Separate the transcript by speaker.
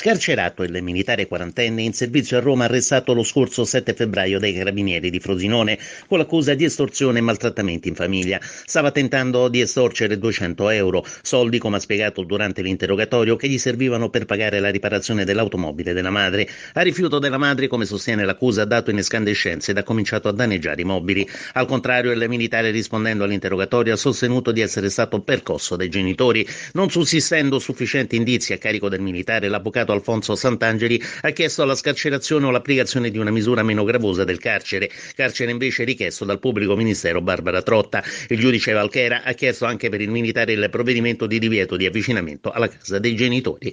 Speaker 1: Scarcerato il militare quarantenne in servizio a Roma arrestato lo scorso 7 febbraio dai carabinieri di Frosinone con l'accusa di estorsione e maltrattamenti in famiglia. Stava tentando di estorcere 200 euro, soldi come ha spiegato durante l'interrogatorio che gli servivano per pagare la riparazione dell'automobile della madre. A rifiuto della madre, come sostiene l'accusa, ha dato in escandescenza ed ha cominciato a danneggiare i mobili. Al contrario, il militare rispondendo all'interrogatorio ha sostenuto di essere stato percosso dai genitori. Non sussistendo sufficienti indizi a carico del militare, l'avvocato avvocato Alfonso Sant'Angeli ha chiesto la scarcerazione o l'applicazione di una misura meno gravosa del carcere, carcere invece richiesto dal pubblico ministero Barbara Trotta. Il giudice Valchera ha chiesto anche per il militare il provvedimento di divieto di avvicinamento alla casa dei genitori.